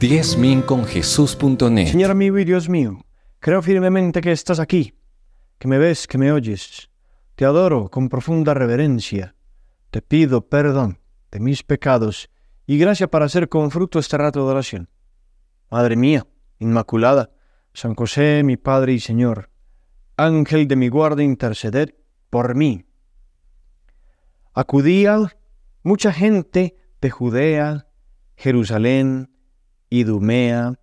10.000conjesús.net Señor amigo y Dios mío, creo firmemente que estás aquí, que me ves, que me oyes. Te adoro con profunda reverencia. Te pido perdón de mis pecados y gracia para hacer con fruto este rato de oración. Madre mía, Inmaculada, San José, mi Padre y Señor, Ángel de mi guarda, interceder por mí. Acudía mucha gente de Judea, Jerusalén, Idumea,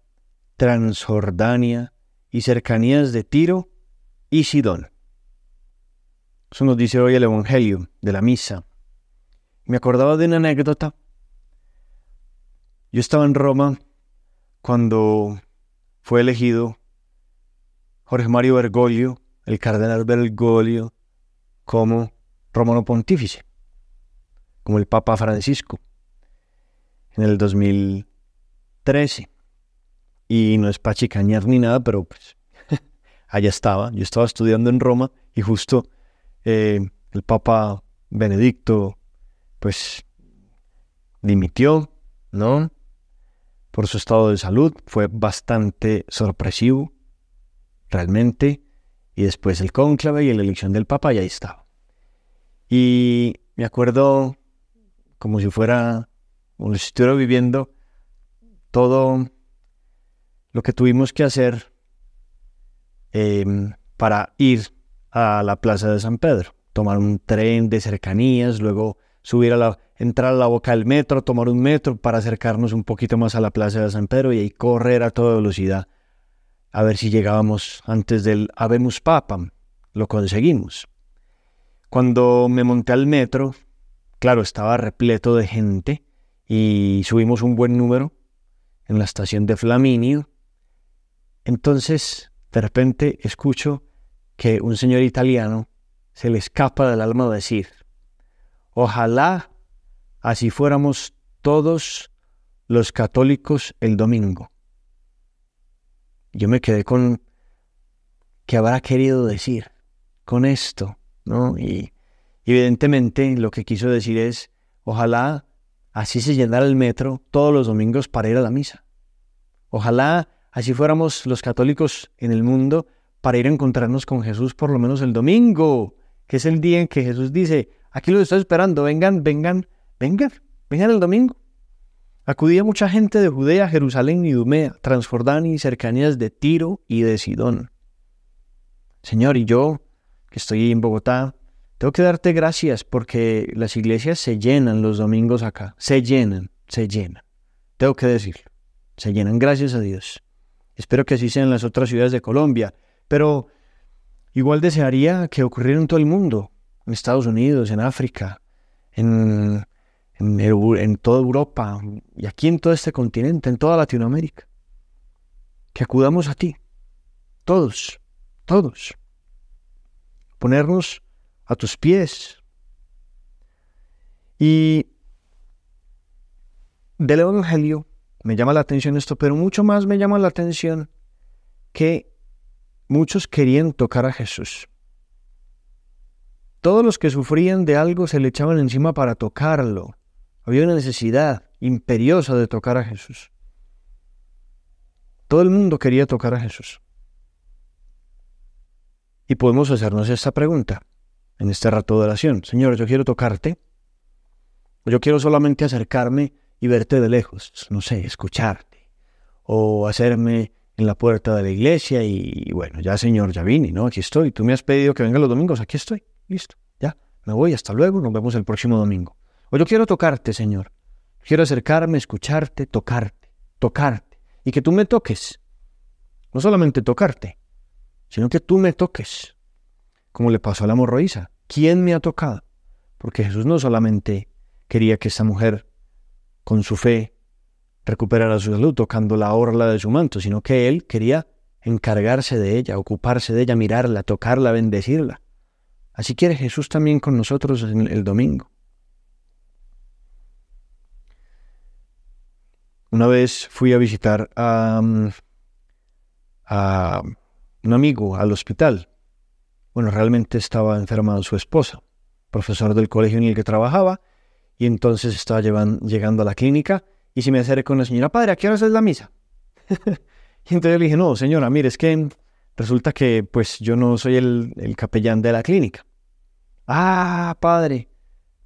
Transjordania y cercanías de Tiro y Sidón. Eso nos dice hoy el Evangelio de la misa. Me acordaba de una anécdota. Yo estaba en Roma cuando fue elegido Jorge Mario Bergoglio, el cardenal Bergoglio, como romano pontífice, como el Papa Francisco, en el 2000. Y no es para chicañar ni nada, pero pues allá estaba. Yo estaba estudiando en Roma y justo eh, el Papa Benedicto, pues, dimitió, ¿no? Por su estado de salud. Fue bastante sorpresivo, realmente. Y después el cónclave y la elección del Papa, y ahí estaba. Y me acuerdo como si fuera, como si estuviera viviendo todo lo que tuvimos que hacer em, para ir a la Plaza de San Pedro, tomar un tren de cercanías, luego subir a la, entrar a la boca del metro, tomar un metro para acercarnos un poquito más a la Plaza de San Pedro y ahí correr a toda velocidad a ver si llegábamos antes del Habemus Papam. Lo conseguimos. Cuando me monté al metro, claro, estaba repleto de gente y subimos un buen número en la estación de Flaminio. Entonces, de repente escucho que un señor italiano se le escapa del alma decir, ojalá así fuéramos todos los católicos el domingo. Yo me quedé con qué habrá querido decir con esto, ¿no? Y evidentemente lo que quiso decir es, ojalá así se llenara el metro todos los domingos para ir a la misa. Ojalá así fuéramos los católicos en el mundo para ir a encontrarnos con Jesús por lo menos el domingo, que es el día en que Jesús dice, aquí los estoy esperando, vengan, vengan, vengan, vengan el domingo. Acudía mucha gente de Judea, Jerusalén y Idumea, Transjordania y cercanías de Tiro y de Sidón. Señor, y yo, que estoy en Bogotá, tengo que darte gracias porque las iglesias se llenan los domingos acá. Se llenan, se llenan. Tengo que decirlo. Se llenan, gracias a Dios. Espero que así sea en las otras ciudades de Colombia. Pero igual desearía que ocurriera en todo el mundo. En Estados Unidos, en África, en, en, en toda Europa y aquí en todo este continente, en toda Latinoamérica. Que acudamos a ti. Todos, todos. Ponernos a tus pies. Y del Evangelio me llama la atención esto, pero mucho más me llama la atención que muchos querían tocar a Jesús. Todos los que sufrían de algo se le echaban encima para tocarlo. Había una necesidad imperiosa de tocar a Jesús. Todo el mundo quería tocar a Jesús. Y podemos hacernos esta pregunta en este rato de oración. Señor, yo quiero tocarte. o Yo quiero solamente acercarme y verte de lejos. No sé, escucharte. O hacerme en la puerta de la iglesia y, bueno, ya Señor, ya vine, ¿no? Aquí estoy. Tú me has pedido que venga los domingos. Aquí estoy. Listo. Ya. Me voy. Hasta luego. Nos vemos el próximo domingo. O yo quiero tocarte, Señor. Quiero acercarme, escucharte, tocarte, tocarte. Y que tú me toques. No solamente tocarte, sino que tú me toques como le pasó a la morroísa. ¿Quién me ha tocado? Porque Jesús no solamente quería que esta mujer, con su fe, recuperara su salud tocando la orla de su manto, sino que él quería encargarse de ella, ocuparse de ella, mirarla, tocarla, bendecirla. Así quiere Jesús también con nosotros el domingo. Una vez fui a visitar a mm, un amigo al hospital bueno, realmente estaba enferma su esposa, profesor del colegio en el que trabajaba, y entonces estaba llegando a la clínica y se me con una señora, padre, ¿a qué hora es la misa? y entonces le dije, no, señora, mire, es que resulta que pues yo no soy el, capellán de la clínica. Ah, padre,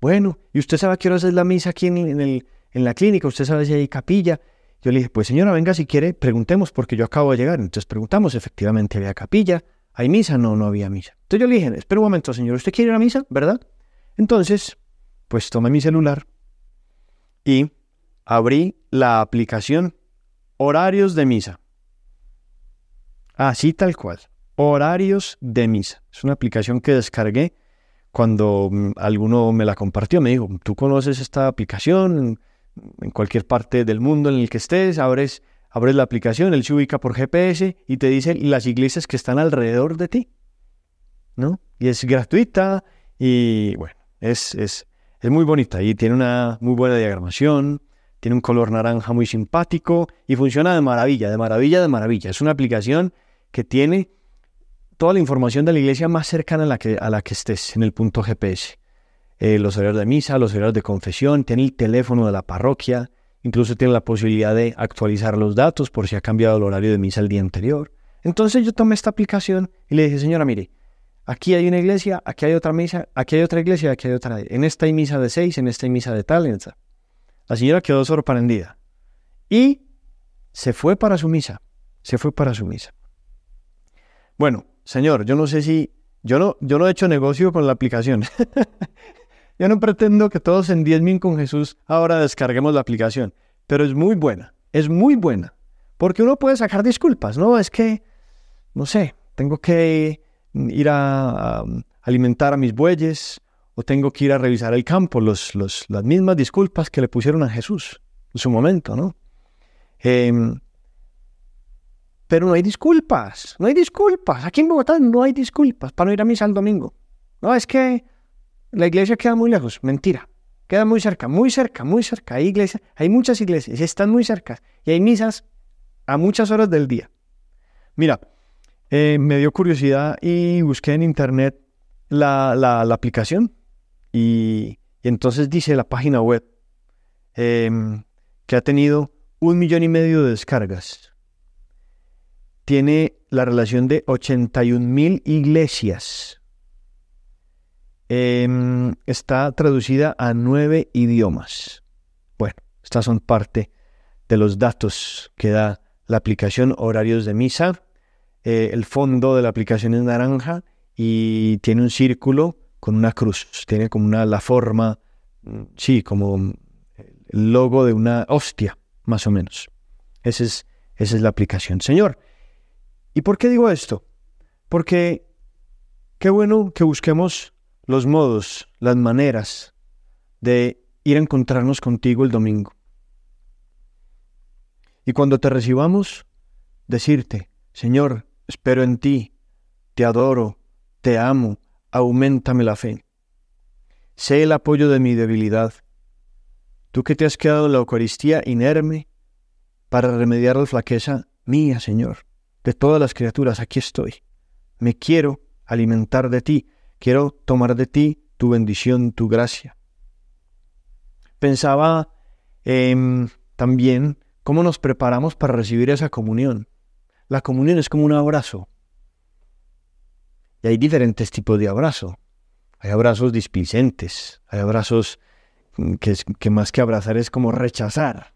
bueno, ¿y usted sabe a qué hora es la misa aquí en la clínica? ¿Usted sabe si hay capilla? Yo le dije, pues señora, venga si quiere, preguntemos porque yo acabo de llegar. Entonces preguntamos, efectivamente había capilla, ¿Hay misa? No, no había misa. Entonces yo le dije, espera un momento, señor, ¿usted quiere ir a misa? ¿Verdad? Entonces, pues tomé mi celular y abrí la aplicación Horarios de Misa. Así tal cual. Horarios de Misa. Es una aplicación que descargué cuando alguno me la compartió. Me dijo, tú conoces esta aplicación en cualquier parte del mundo en el que estés, abres Abres la aplicación, él se ubica por GPS y te dice las iglesias que están alrededor de ti. ¿No? Y es gratuita y bueno, es, muy bonita y tiene una muy buena diagramación, tiene un color naranja muy simpático y funciona de maravilla, de maravilla, de maravilla. Es una aplicación que tiene toda la información de la iglesia más cercana a la que, a la que estés en el punto GPS. Eh, los horarios de misa, los horarios de confesión, tiene el teléfono de la parroquia, Incluso tiene la posibilidad de actualizar los datos por si ha cambiado el horario de misa el día anterior. Entonces yo tomé esta aplicación y le dije, señora, mire, aquí hay una iglesia, aquí hay otra misa, aquí hay otra iglesia, aquí hay otra. En esta hay misa de seis, en esta hay misa de tal, en La señora quedó sorprendida y se fue para su misa. Se fue para su misa. Bueno, señor, yo no sé si. Yo no, yo no he hecho negocio con la aplicación. Yo no pretendo que todos en 10.000 con Jesús ahora descarguemos la aplicación, pero es muy buena, es muy buena. Porque uno puede sacar disculpas, ¿no? Es que, no sé, tengo que ir a, um, alimentar a mis bueyes o tengo que ir a revisar el campo, los, las mismas disculpas que le pusieron a Jesús en su momento, ¿no? Em, pero no hay disculpas, no hay disculpas. Aquí en Bogotá no hay disculpas para no ir a misa el domingo. No, es que la iglesia queda muy lejos, mentira. Queda muy cerca, muy cerca, muy cerca. Hay iglesias, hay muchas iglesias, están muy cerca y hay misas a muchas horas del día. Mira, eh, me dio curiosidad y busqué en internet la, aplicación y, entonces dice la página web em, que ha tenido un millón y medio de descargas. Tiene la relación de 81 mil iglesias Em, está traducida a nueve idiomas. Bueno, estas son parte de los datos que da la aplicación Horarios de Misa. Eh, el fondo de la aplicación es naranja y tiene un círculo con una cruz. Tiene como una, la forma, mm, sí, como mm, el logo de una hostia, más o menos. Ese es, esa es la aplicación, Señor. ¿Y por qué digo esto? Porque qué bueno que busquemos los modos, las maneras de ir a encontrarnos contigo el domingo. Y cuando te recibamos, decirte, Señor, espero en ti, te adoro, te amo, aumentame la fe. Sé el apoyo de mi debilidad. Tú que te has quedado en la Eucaristía inerme para remediar la flaqueza mía, Señor, de todas las criaturas, aquí estoy. Me quiero alimentar de ti, Quiero tomar de ti tu bendición, tu gracia. Pensaba em, también cómo nos preparamos para recibir esa comunión. La comunión es como un abrazo. Y hay diferentes tipos de abrazo. Hay abrazos displicentes, hay abrazos mm, que, que más que abrazar es como rechazar.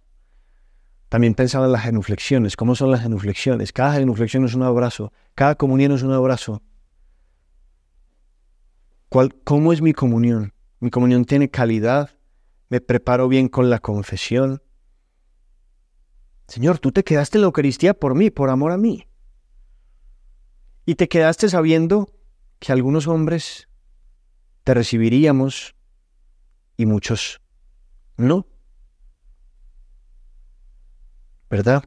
También pensaba en las genuflexiones. ¿Cómo son las genuflexiones? Cada genuflexión es un abrazo. Cada comunión es un abrazo. ¿Cómo es mi comunión? ¿Mi comunión tiene calidad? ¿Me preparo bien con la confesión? Señor, tú te quedaste en la Eucaristía por mí, por amor a mí. Y te quedaste sabiendo que algunos hombres te recibiríamos y muchos no. ¿Verdad?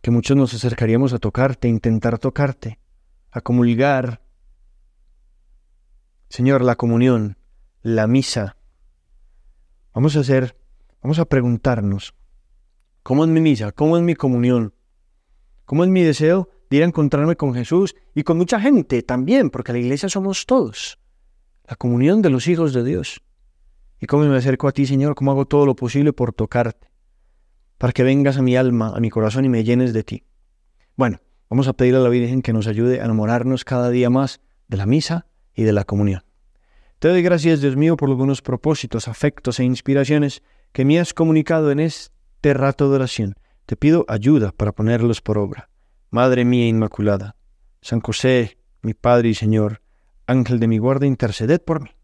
Que muchos nos acercaríamos a tocarte, a intentar tocarte, a comulgar, Señor, la comunión, la misa. Vamos a hacer, vamos a preguntarnos, ¿cómo es mi misa? ¿Cómo es mi comunión? ¿Cómo es mi deseo de ir a encontrarme con Jesús y con mucha gente también? Porque la iglesia somos todos. La comunión de los hijos de Dios. ¿Y cómo me acerco a ti, Señor? ¿Cómo hago todo lo posible por tocarte? Para que vengas a mi alma, a mi corazón y me llenes de ti. Bueno, vamos a pedir a la Virgen que nos ayude a enamorarnos cada día más de la misa, y de la comunión. Te doy gracias, Dios mío, por algunos propósitos, afectos e inspiraciones que me has comunicado en este rato de oración. Te pido ayuda para ponerlos por obra. Madre mía Inmaculada, San José, mi Padre y Señor, Ángel de mi guarda, interceded por mí.